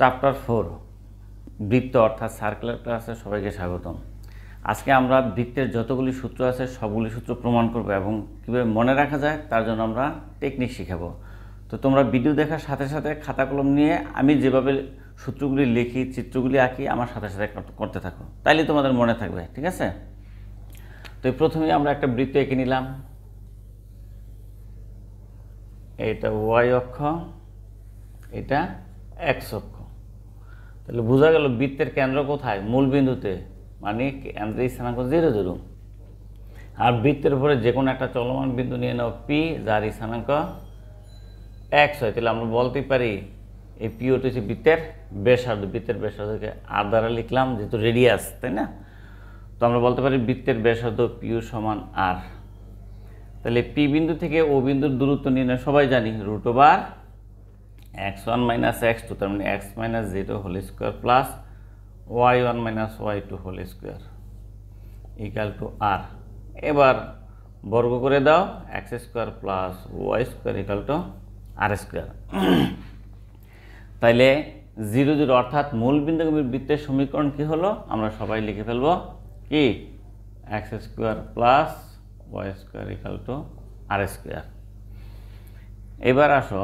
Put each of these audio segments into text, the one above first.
chapter four বৃত্ত অর্থাৎ circular ক্লাসে সবাইকে স্বাগতম আজকে আমরা বৃত্তের যতগুলি সূত্র আছে সবগুলি সূত্র প্রমাণ করব এবং কীভাবে মনে রাখা যায় তার জন্য আমরা টেকনিক শিখাবো তো তোমরা ভিডিও দেখার সাথে সাথে খাতা কলম নিয়ে আমি যেভাবে সূত্রগুলি লিখি চিত্রগুলি আঁকি আমার সাথে সাথে করতে থাকো তাইলে তোমাদের মনে থাকবে ঠিক আছে তো প্রথমে আমরা একটা বৃত্ত এঁকে নিলাম এটা ওয়াই অক্ষ এটা এক্স অক্ষ তাহলে বোঝা গেল বৃত্তের কেন্দ্র কোথায় মূল বিন্দুতে মানে কেন্দ্রে স্থানাঙ্ক জিরো জিরো আর বৃত্তের উপরে যে কোনো একটা চলমান বিন্দু নিয়ে নাও পি যার স্থানাঙ্ক এক্স হয় তাহলে আমরা বলতেই পারি এই পি ওটি হচ্ছে বৃত্তের বেসার্ধ বৃত্তের বেসার্ধকে আর দ্বারা লিখলাম যেহেতু রেডিয়াস তাই না তো আমরা বলতে পারি বৃত্তের বেসার্ধ পিউ সমান আর তাহলে পি বিন্দু থেকে ও বিন্দুর দূরত্ব নির্ণয় সবাই জানি root over x one minus x two তার মানে x minus zero whole square plus y one minus Y two whole square equal to r এবার বর্গ করে দাও x square plus y square equal to r square তাইলে zero zero অর্থাৎ মূল বিন্দু বৃত্তের সমীকরণ কি হলো আমরা সবাই লিখে ফেলবো কি x square plus y square equal to r square এবার আসো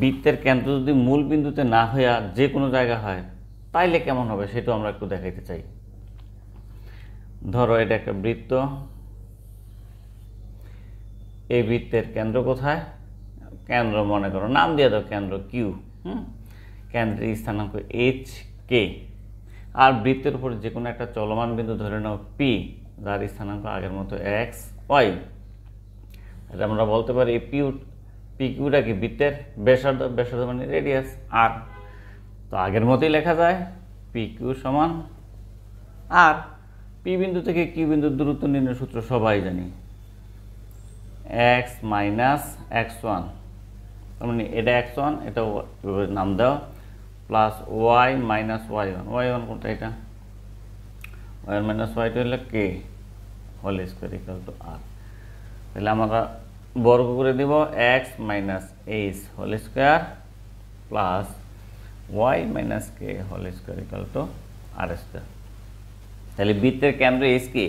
বৃত্তের কেন্দ্র যদি মূল বিন্দুতে না হইয়া যে কোনো জায়গা হয় তাইলে কেমন হবে সেটাও আমরা একটু দেখাইতে চাই ধরো এটা একটা বৃত্ত এই বৃত্তের কেন্দ্র কোথায় কেন্দ্র মনে করো নাম দিয়ে দাও কেন্দ্র কিউ হুম কেন্দ্রের স্থানাঙ্ক এইচ কে আর বৃত্তের উপর যে কোনো একটা চলমান বিন্দু ধরে নাও পি যার স্থানাঙ্ক আগের মতো এক্স ওয়াই এটা আমরা বলতে পারি এই পিউ পিকিউটা কি বৃত্তের ব্যাসার্ধ ব্যাসার্ধ মানে রেডিয়াস আর তো আগের মতোই লেখা যায় পিকিউ সমান আর পি বিন্দু থেকে কিউ বিন্দুর দূরত্ব নির্ণয় সূত্র সবাই জানি এক্স মাইনাস এক্স ওয়ান তার মানে এটা এক্স ওয়ান এটা নাম দেওয়া plus Y minus Y one y one কোনটা এটা y one minus Y two হলে k whole square equal to r তাহলে আমরা বর্গ করে দেব x minus h whole square plus Y minus k whole square equal to r square তাহলে বৃত্তের কেন্দ্র এইচ কে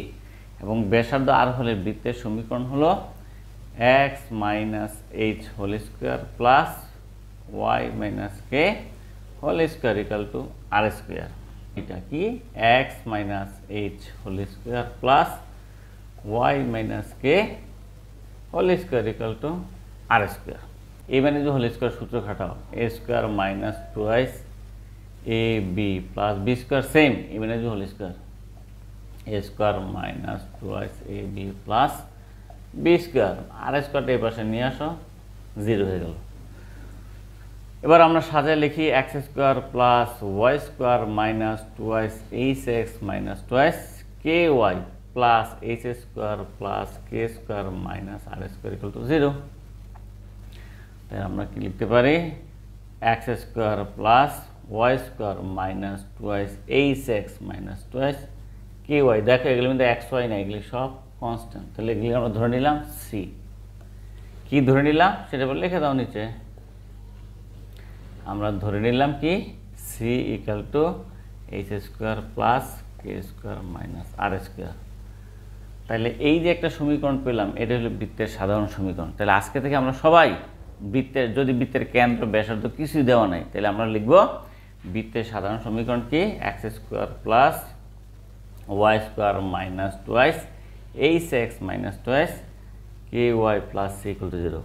এবং ব্যাসার্ধ আর হলে বৃত্তের সমীকরণ হলো x minus h whole square plus Y minus k whole square equal to r square এটা কি x minus h whole square plus Y minus k whole square equal to r square এবারে যে হোল স্কোয়ার সূত্র খাটাও a square minus twice a b plus b square same এবারে যে whole square a square minus twice a b plus b square r স্কোয়ারটা এ পাশে নিয়ে আসো জিরো হয়ে গেল এবার আমরা সাজায় লিখি x square plus y square minus twice h x minus twice k y plus h square plus k square minus r square equal to zero তাই আমরা কি লিখতে পারি x square plus y square minus twice h x minus twice k y দেখো এগুলো কিন্তু x Y না এগুলো সব কনস্ট্যান্ট তাহলে এগুলো আমরা ধরে নিলাম সি কি ধরে নিলাম সেটা লিখে দাও নিচে আমরা ধরে নিলাম কি c equal to h square plus k square minus r square তাহলে এই যে একটা সমীকরণ পেলাম এটা হলো বৃত্তের সাধারণ সমীকরণ তাহলে আজকে থেকে আমরা সবাই বৃত্তের যদি বৃত্তের কেন্দ্র ব্যাসার্ধ কিছুই দেওয়া নাই তাহলে আমরা লিখব বৃত্তের সাধারণ সমীকরণ কি x square plus y square minus twice h x minus twice k y plus c equal to zero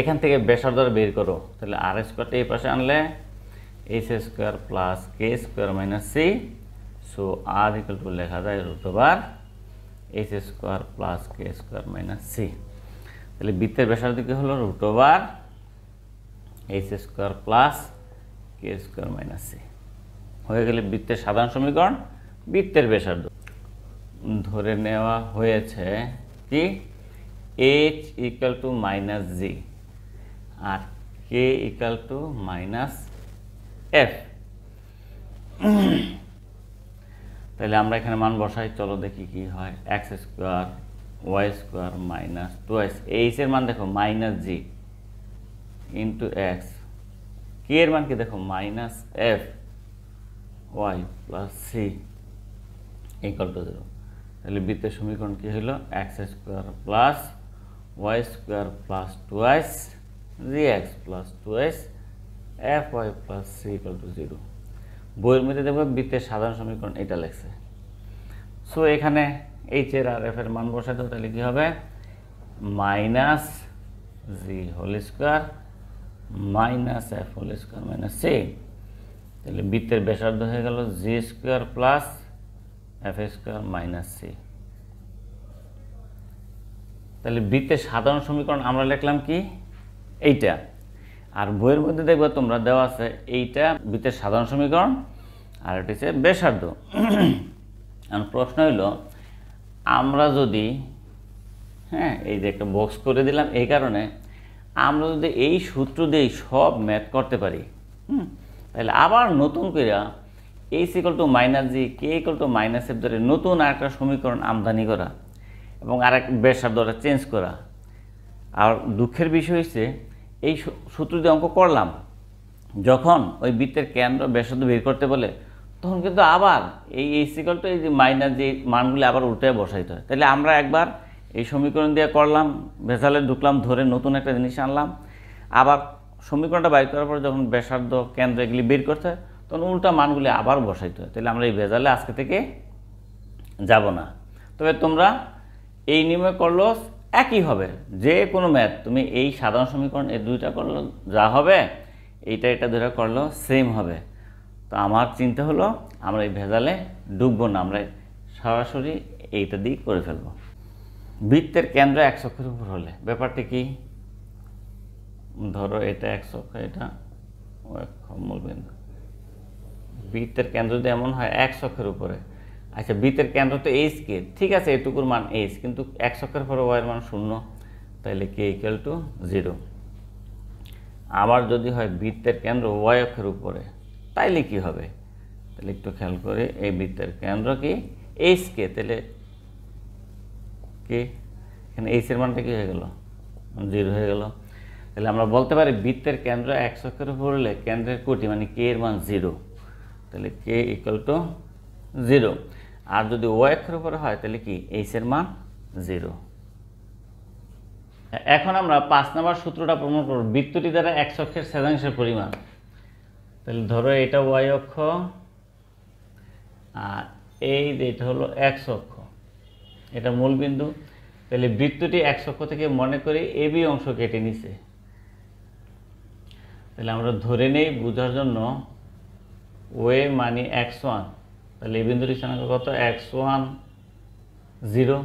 এখান থেকে ব্যাসার্ধ বের করো তাহলে আর স্কোয়ারটা এই পাশে আনলে h square plus k square minus c so r equal to লেখা যায় root over h square plus k square minus c তাহলে বৃত্তের ব্যাসার্ধ কি হলো root over h square plus k square minus c হয়ে গেলে বৃত্তের সাধারণ সমীকরণ বৃত্তের ব্যাসার্ধ ধরে নেওয়া হয়েছে কি h equal to minus g আর k equal to minus f তাহলে আমরা এখানে মান বসাই চলো দেখি কি হয় x square y square minus two x এইচের মান দেখো minus g into x k এর মান কি দেখো minus f y plus c এই টু জিরো তাহলে বৃত্তের সমীকরণ কী হলো x square plus y square plus two x g x plus two x F y plus c equal to zero বইয়ের মধ্যে দেখবো বৃত্তের সাধারণ সমীকরণ এটা লেখছে সো এখানে এইচ এর আর এফ এর মান বসাতে তাহলে কি হবে minus g whole square minus f whole square minus c তাহলে বৃত্তের ব্যাসার্ধ হয়ে গেল g square plus f square minus c তাহলে বৃত্তের সাধারণ সমীকরণ আমরা লিখলাম কি এইটা আর বইয়ের মধ্যে দেখবে তোমরা দেওয়া আছে এইটা বৃত্তের সাধারণ সমীকরণ আর এটা হচ্ছে ব্যাসার্ধ প্রশ্ন হইল আমরা যদি হ্যাঁ এই যে একটা বক্স করে দিলাম এই কারণে আমরা যদি এই সূত্র দিয়েই সব ম্যাথ করতে পারি হুম তাহলে আবার নতুন করে এই equal to minus g k equal to minus f ধরে নতুন আরেকটা সমীকরণ আমদানি করা এবং আরেক বেসার্ধটা চেঞ্জ করা আর দুঃখের বিষয় হচ্ছে এই সূত্র দিয়ে অঙ্ক করলাম যখন ওই বৃত্তের কেন্দ্র ব্যাসার্ধ বের করতে বলে তখন কিন্তু আবার এই এই তো এই যে মাইনাস যে মানগুলি আবার উল্টে বসাইতে হয় তাহলে আমরা একবার এই সমীকরণ দিয়ে করলাম ভেজালে ঢুকলাম ধরে নতুন একটা জিনিস আনলাম আবার সমীকরণটা বাইর করার পর যখন বেসার্ধ কেন্দ্র এগুলি বের করতে হয় তখন উল্টা মানগুলি আবার বসাইতে হয় তাহলে আমরা এই ভেজালে আজকে থেকে যাব না তবে তোমরা এই নিয়মে করলো একই হবে যে কোনো ম্যাথ তুমি এই সাধারণ সমীকরণ এই দুইটা করলো যা হবে এইটা এটা দুটা করলো সেম হবে তো আমার চিন্তা হলো আমরা এই ভেজালে ডুববো না আমরা সরাসরি এইটা দিয়ে করে ফেলবো বৃত্তের কেন্দ্র এক চক্ষের উপর হলে ব্যাপারটি কি ধরো এটা এক চক্ষ এটা মূল বৃত্তের কেন্দ্র যদি এমন হয় এক চক্ষের উপরে আচ্ছা বৃত্তের কেন্দ্র তো এইচ কে ঠিক আছে এটুকুর মান এইচ কিন্তু এক চক্রের পরে ওয়ের মান শূন্য তাহলে কে ইকুয়াল টু জিরো আবার যদি হয় বৃত্তের কেন্দ্র ওয়াই অক্ষের উপরে তাইলে কি হবে তাহলে একটু খেয়াল করে এই বৃত্তের কেন্দ্র কি এইচ কে তাহলে কে এখানে এইচের মানটা কি হয়ে গেল জিরো হয়ে গেল তাহলে আমরা বলতে পারি বৃত্তের কেন্দ্র এক চক্রের উপর হলে কেন্দ্রের কোটি মানে কে এর মান জিরো তাহলে কে ইকুয়াল টু জিরো আর যদি ও অক্ষের উপরে হয় তাহলে কি এইচের মান জিরো এখন আমরা পাঁচ নম্বর সূত্রটা প্রমাণ করব বৃত্তটি দ্বারা এক অক্ষের সেদাংশের পরিমাণ তাহলে ধরো এটা ওয়াই অক্ষ আর এই যে এটা হলো এক অক্ষ এটা মূল বিন্দু তাহলে বৃত্তটি এক অক্ষ থেকে মনে করি বি অংশ কেটে নিছে তাহলে আমরা ধরে নেই বোঝার জন্য ওয়ে মানে এক্স ওয়ান তাহলে এই বিন্দুটি স্থানাঙ্ক কত এক্স ওয়ান জিরো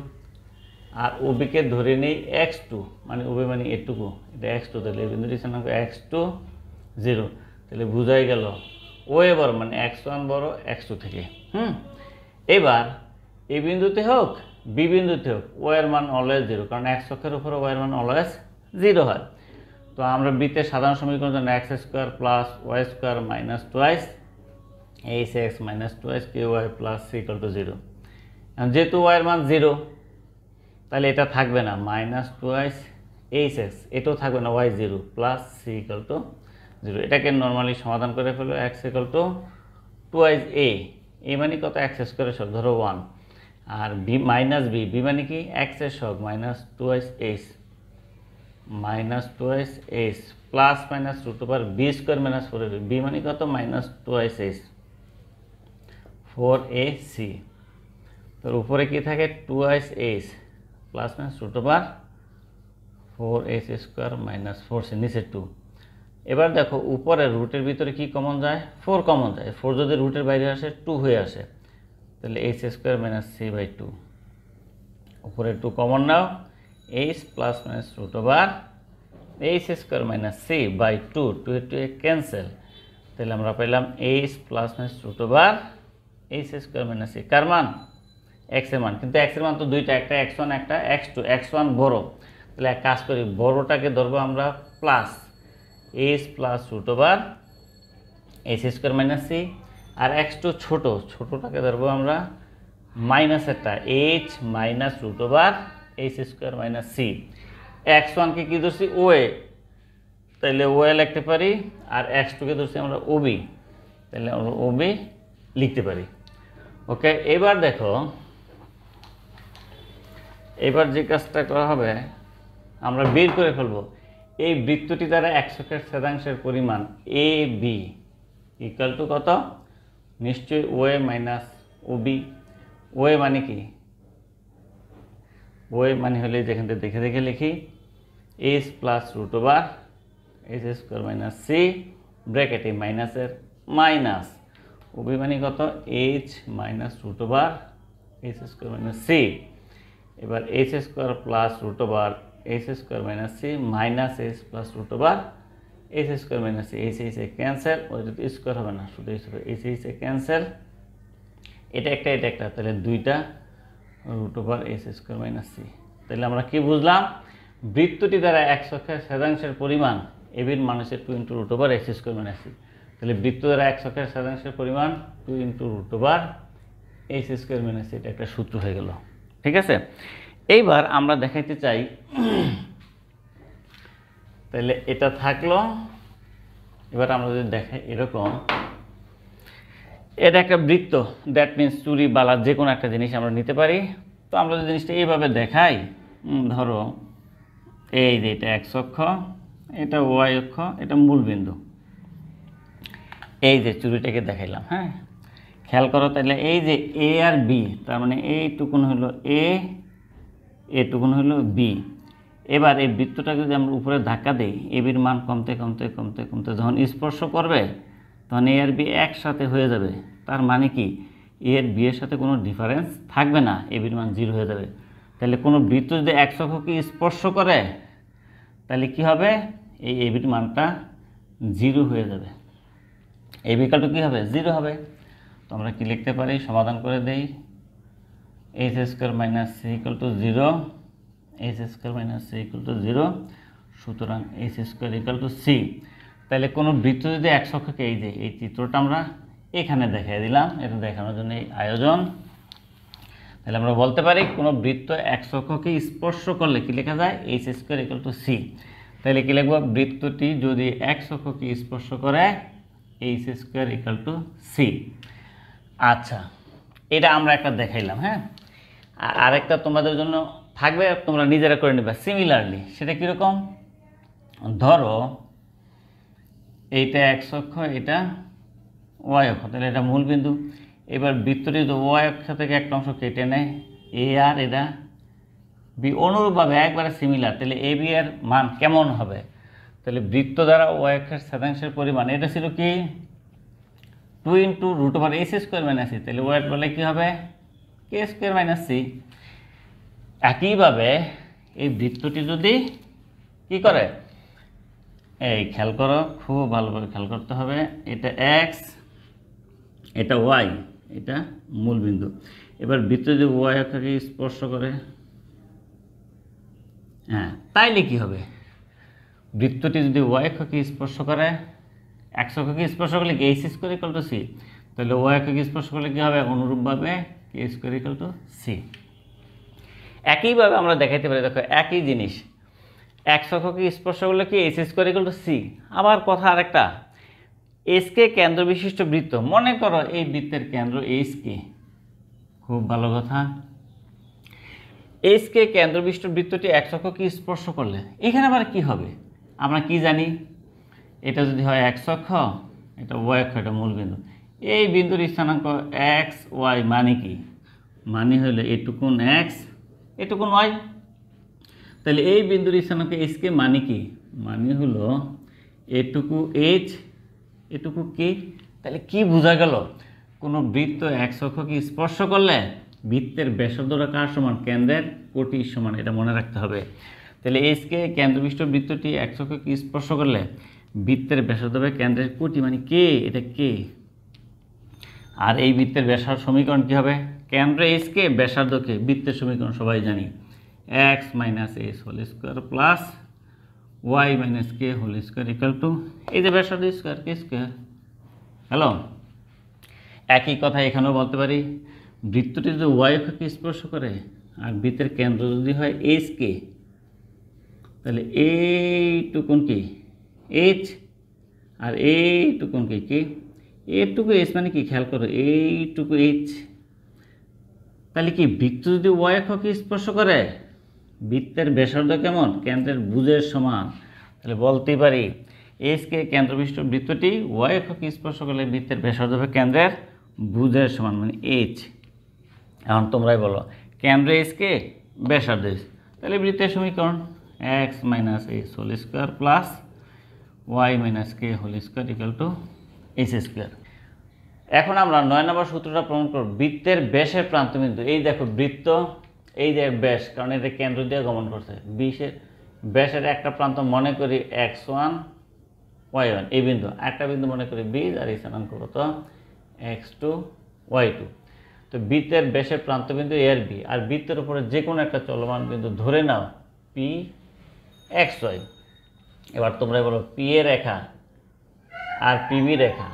আর ওবিকে ধরে নেই এক্স টু মানে ওবি মানে এটুকু এটা এক্স টু তাহলে এই বিন্দুটি স্থানাঙ্ক এক্স টু জিরো তাহলে বোঝাই গেল ও এবার মানে এক্স ওয়ান বড় এক্স টু থেকে হুম এবার এই বিন্দুতে হোক বি বিন্দুতে হোক ও এর মান অলওয়েজ জিরো কারণ এক্স অক্ষের উপরে ওয়ের মান অলওয়েজ জিরো হয় তো আমরা বিতে সাধারণ সমীকরণ জন্য x square plus y square minus twice h x minus two x q y plus c equal to zero যেহেতু ওয়াইয়ের মান জিরো তাহলে এটা থাকবে না minus two x h x এটাও থাকবে না y zero plus c equal to zero এটাকে নর্মালি সমাধান করে ফেলো x equal to two x এ এ মানে কত এক্স স্কোয়ারের শখ ধরো ওয়ান আর বি মাইনাস বি বি মানে কি এক্স এর শখ minus two x h minus two x h plus minus two over b square minus four b মানে কত minus two x h four a c তোর উপরে কি থাকে twice h plus minus root over four s square minus four c নিচে two এবার দেখো উপরে রুটের ভিতরে কি কমন যায় ফোর কমন যায় ফোর যদি রুটের বাইরে আসে টু হয়ে আসে তাহলে h square minus c by two উপরে টু কমন নাও h plus minus root over h square minus c by two two two এ ক্যান্সেল তাহলে আমরা পেলাম h plus minus root over h square minus এ কার মান এক্সের মান কিন্তু এক্সের মান তো দুইটা একটা এক্স ওয়ান একটা এক্স টু এক্স ওয়ান বড়ো তাহলে এক কাজ করি বড়োটাকে ধরবো আমরা plus h plus root over h square minus c আর এক্স টু ছোটো ছোটোটাকে ধরবো আমরা মাইনাস একটা h minus root over h square minus c x ওয়ানকে কী ধরছি ওয়ে তাহলে ওয়ে লিখতে পারি আর এক্স টুকে ধরছি আমরা ওবি তাহলে আমরা ওবি লিখতে পারি ওকে এবার দেখো এবার যে কাজটা করা হবে আমরা বের করে ফেলব এই বৃত্তটি দ্বারা একশোকের শতাংশের পরিমাণ এ বি ইকুয়াল টু কত নিশ্চয়ই ও মাইনাস ও বি ওয়ে মানে কি ওয়ে মানে হলে যেখানটা দেখে দেখে লিখি s plus root over s square minus c ব্র্যাকেটে মাইনাসের মাইনাস ওবি মানে কত h minus root over h square minus c এবার h square plus root over h square minus c minus h plus root over h square minus c h h এ cancel ও তো square হবে না শুধু H H h এ cancel এটা একটা এটা একটা তাহলে দুইটা root over h square minus c তাহলে আমরা কি বুঝলাম বৃত্তটি দ্বারা একশো সক্ষের সেদাংশের পরিমাণ এবির মানুষের two into root over x square minus c তাহলে বৃত্ত দ্বারা এক চকের সাধারণের পরিমাণ two into root over h square minus এটা একটা সূত্র হয়ে গেল ঠিক আছে এইবার আমরা দেখাইতে চাই তাহলে এটা থাকলো এবার আমরা যদি দেখাই এরকম এটা একটা বৃত্ত দ্যাট মিনস চুরি বালা যে কোনো একটা জিনিস আমরা নিতে পারি তো আমরা যদি জিনিসটা এইভাবে দেখাই ধরো এই যে এটা এক অক্ষ এটা ওয়াই অক্ষ এটা মূল বিন্দু এই যে চুরিটাকে দেখাইলাম হ্যাঁ খেয়াল করো তাহলে এই যে এ আর বি তার মানে এইটুকুন হইল এ এটুকুন হইল বি এবার এই বৃত্তটাকে যদি আমরা উপরে ধাক্কা দিই এবির মান কমতে কমতে কমতে কমতে যখন স্পর্শ করবে তখন এ আর বি একসাথে হয়ে যাবে তার মানে কি আর বি এর সাথে কোনো ডিফারেন্স থাকবে না এবির মান জিরো হয়ে যাবে তাহলে কোনো বৃত্ত যদি এক চক্ষকে স্পর্শ করে তাহলে কি হবে এই এবির মানটা জিরো হয়ে যাবে এই বিকল্প কী হবে জিরো হবে তো আমরা কি লিখতে পারি সমাধান করে দেই h square minus c equal to zero h square minus c equal to zero সুতরাং h square equal to c তাহলে কোনো বৃত্ত যদি এক এই যে এই চিত্রটা আমরা এখানে দেখাই দিলাম এটা দেখানোর জন্য এই আয়োজন তাহলে আমরা বলতে পারি কোনো বৃত্ত এক চক্ষকে স্পর্শ করলে কী লেখা যায় h square equal to c তাহলে কী লিখব বৃত্তটি যদি এক চক্ষকে স্পর্শ করে h square equal to c আচ্ছা এটা আমরা একটা দেখাইলাম হ্যাঁ আর একটা তোমাদের জন্য থাকবে তোমরা নিজেরা করে নেবে সিমিলারলি সেটা কীরকম ধরো এইটা এক অক্ষ এটা ওয়াই অক্ষ তাহলে এটা মূল বিন্দু এবার বৃত্তটি যদি ওয়াই অক্ষ থেকে একটা অংশ কেটে নেয় এ আর এটা বি অনুরূপভাবে একবারে সিমিলার তাহলে এ বি আর মান কেমন হবে তাহলে বৃত্ত দ্বারা ও একের শতাংশের পরিমাণ এটা ছিল কি two into root over s square minus c তাহলে ওয়ার বলে কী হবে কে স্কোয়ার মাইনাস সি একইভাবে এই বৃত্তটি যদি কি করে এই খেয়াল করো খুব ভালোভাবে খেয়াল করতে হবে এটা এক্স এটা ওয়াই এটা মূল বিন্দু এবার বৃত্ত যদি ওয়াই অক্ষকে স্পর্শ করে হ্যাঁ তাইলে কি হবে বৃত্তটি যদি ওয়াই অক্ষকে স্পর্শ করে একশো অক্ষকে স্পর্শ করলে কি h square equal to c তাহলে ওয়াই অক্ষকে স্পর্শ করলে কী হবে অনুরূপভাবে k square equal to c একইভাবে আমরা দেখাইতে পারি দেখো একই জিনিস একশো অক্ষকে স্পর্শ করলে কি h square equal to c আবার কথা আরেকটা এসকে কেন্দ্র বিশিষ্ট বৃত্ত মনে করো এই বৃত্তের কেন্দ্র কে খুব ভালো কথা কেন্দ্র কেন্দ্রবিষ্ট বৃত্তটি একশো অক্ষকে স্পর্শ করলে এখানে আবার কি হবে আমরা কি জানি এটা যদি হয় এক্স অক্ষ এটা ওয়াই অক্ষ এটা মূল বিন্দু এই বিন্দুর স্থানাঙ্ক এক্স ওয়াই মানে কি মানে হলো এটুকুন এক্স এটুকুন ওয়াই তাহলে এই বিন্দুর স্থানাঙ্ক এসকে মানে কি মানে হলো এটুকু এইচ এটুকু কে তাহলে কি বোঝা গেল কোনো বৃত্ত এক কি স্পর্শ করলে বৃত্তের ব্যাসার্ধটা কার সমান কেন্দ্রের কোটি সমান এটা মনে রাখতে হবে তাহলে এইচকে কেন্দ্রবিষ্ট বৃত্তটি একশোকে স্পর্শ করলে বৃত্তের ব্যাসার্ধ হবে কেন্দ্রের কুটি মানে কে এটা কে আর এই বৃত্তের ব্যাসার সমীকরণ কী হবে কেন্দ্র এইচকে ব্যাসার্ধকে বৃত্তের সমীকরণ সবাই জানি x minus s whole square plus Y minus k whole square equal to এই যে ব্যাসার্ধ স্কোয়ার কে স্কোয়ার হ্যালো একই কথা এখানেও বলতে পারি বৃত্তটি যদি ওয়াই স্পর্শ করে আর বৃত্তের কেন্দ্র যদি হয় এসকে কে তাহলে এইটুকুন কি এইচ আর এইটুকুন কি কি এটুকু এইচ মানে কি খেয়াল করো এইটুকু এইচ তাহলে কি বৃত্ত যদি ওয়াই অক্ষকে স্পর্শ করে বৃত্তের ব্যাসার্ধ কেমন কেন্দ্রের বুঝের সমান তাহলে বলতেই পারি এইচকে কেন্দ্রবিষ্ট বৃত্তটি ওয়াই অক্ষকে স্পর্শ করলে বৃত্তের ব্যাসার্ধ হবে কেন্দ্রের বুঝের সমান মানে এইচ এখন তোমরাই বলো কেন্দ্র এইচকে ব্যাসার্ধ তাহলে বৃত্তের সমীকরণ x minus s whole square plus y minus k whole square equal to s square এখন আমরা নয় নম্বর সূত্রটা প্রমাণ করব বৃত্তের ব্যাসের প্রান্তবিন্দু এই দেখো বৃত্ত এই যে ব্যাস কারণ এটা কেন্দ্র দিয়ে গমন করছে বিশের ব্যাসের একটা প্রান্ত মনে করি এক্স ওয়ান ওয়াই ওয়ান এই বিন্দু একটা বিন্দু মনে করি বিজ আর এই স্থানাঙ্ক কত এক্স টু ওয়াই টু তো বৃত্তের ব্যাসের প্রান্তবিন্দু এর বি আর বৃত্তের উপরে যে কোনো একটা চলমান বিন্দু ধরে নাও পি এক্স ওয়াই এবার তোমরা বলো P A Rekha R PB রেখা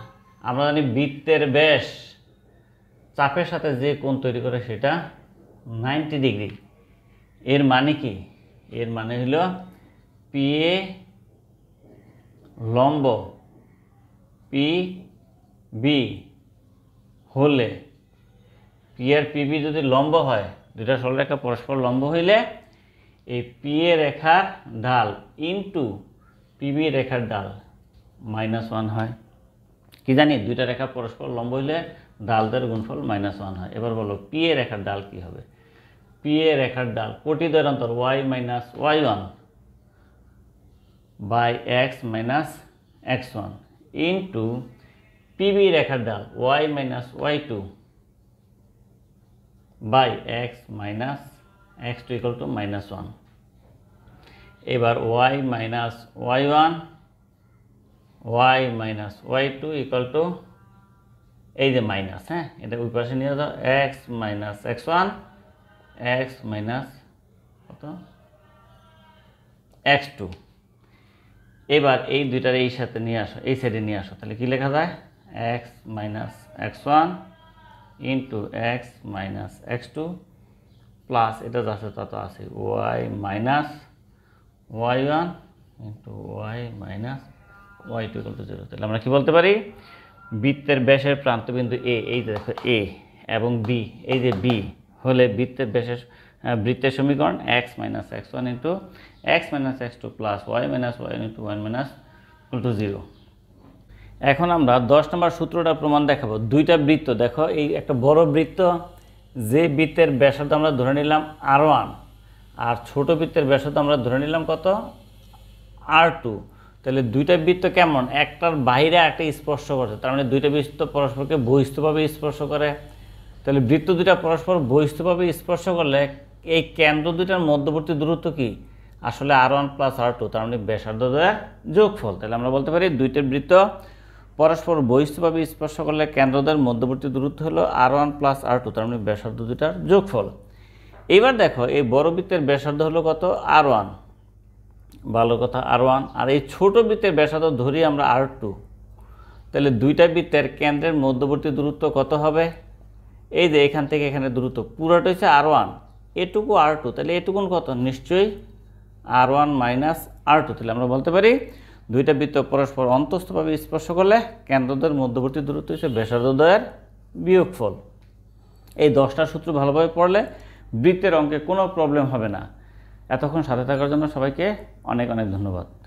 আমরা জানি বৃত্তের ব্যাস চাপের সাথে যে কোণ তৈরি করে সেটা নাইনটি ডিগ্রি এর মানে কি এর মানে পি এ লম্ব পি বি হলে পি আর পিবি যদি লম্ব হয় দুইটা একটা পরস্পর লম্ব হইলে এই পি পিএ রেখার ঢাল ইন্টু পিবি রেখার ডাল মাইনাস ওয়ান হয় কি জানি দুইটা রেখা পরস্পর লম্ব হইলে ডালদের গুণফল মাইনাস ওয়ান হয় এবার বলো পি এ রেখার ডাল কি হবে পি এ রেখার ডাল কোটিদ্বয়ের অন্তর Y minus Y one by X minus X one into PB রেখার ডাল Y minus Y two by X minus x two equal to minus one এবার Y minus Y one Y minus Y two equal to এই যে minus হ্যাঁ এটা ওই পাশে নিয়ে যাও X minus X one X minus কত এক্স টু এবার এই দুইটার এই সাথে নিয়ে আসো এই সাইডে নিয়ে আসো তাহলে কী লেখা যায় X minus X one into X minus x two plus এটা যা আছে তা তো আছে Y minus Y one into Y minus Y two equal to zero তাহলে আমরা কী বলতে পারি বৃত্তের ব্যাসের প্রান্তবিন্দু এ এই যে দেখো এ এবং বি এই যে বি হলে বৃত্তের ব্যাসের বৃত্তের সমীকরণ X minus X one into X minus x two plus Y minus Y into one minus two zero এখন আমরা দশ নম্বর সূত্রটা প্রমাণ দেখাবো দুইটা বৃত্ত দেখো এই একটা বড় বৃত্ত যে বৃত্তের ব্যাসার্ধ আমরা ধরে নিলাম আর ওয়ান আর ছোট বৃত্তের ব্যাসার্ধ আমরা ধরে নিলাম কত আর টু তাহলে দুইটা বৃত্ত কেমন একটার বাইরে একটা স্পর্শ করছে তার মানে দুইটা বৃত্ত পরস্পরকে বহিষ্ঠভাবে স্পর্শ করে তাহলে বৃত্ত দুইটা পরস্পর বহিষ্ঠভাবে স্পর্শ করলে এই কেন্দ্র দুইটার মধ্যবর্তী দূরত্ব কি আসলে R one plus R two তার মানে ব্যাসার্ধ দ্বারা যোগফল তাহলে আমরা বলতে পারি দুইটা বৃত্ত পরস্পর বহিষ্ঠভাবে স্পর্শ করলে কেন্দ্রদের মধ্যবর্তী দূরত্ব হলো R one plus R two তার মানে ব্যাসার্ধ দুটার যোগফল এবার দেখো এই বড় বৃত্তের ব্যাসার্ধ হলো কত আর ওয়ান ভালো কথা আর ওয়ান আর এই ছোট বৃত্তের ব্যাসার্ধ ধরি আমরা আর টু তাহলে দুইটা বৃত্তের কেন্দ্রের মধ্যবর্তী দূরত্ব কত হবে এই যে এখান থেকে এখানে দূরত্ব পুরোটা হচ্ছে আর ওয়ান এটুকু আর টু তাহলে এটুকুন কত নিশ্চয়ই R one minus R two তাহলে আমরা বলতে পারি দুইটা বৃত্ত পরস্পর অন্তস্থভাবে স্পর্শ করলে কেন্দ্রদের মধ্যবর্তী দূরত্ব হচ্ছে ব্যাসার্ধদ্বয়ের বিয়োগফল এই দশটা সূত্র ভালোভাবে পড়লে বৃত্তের অঙ্কে কোনো প্রবলেম হবে না এতক্ষণ সাথে থাকার জন্য সবাইকে অনেক অনেক ধন্যবাদ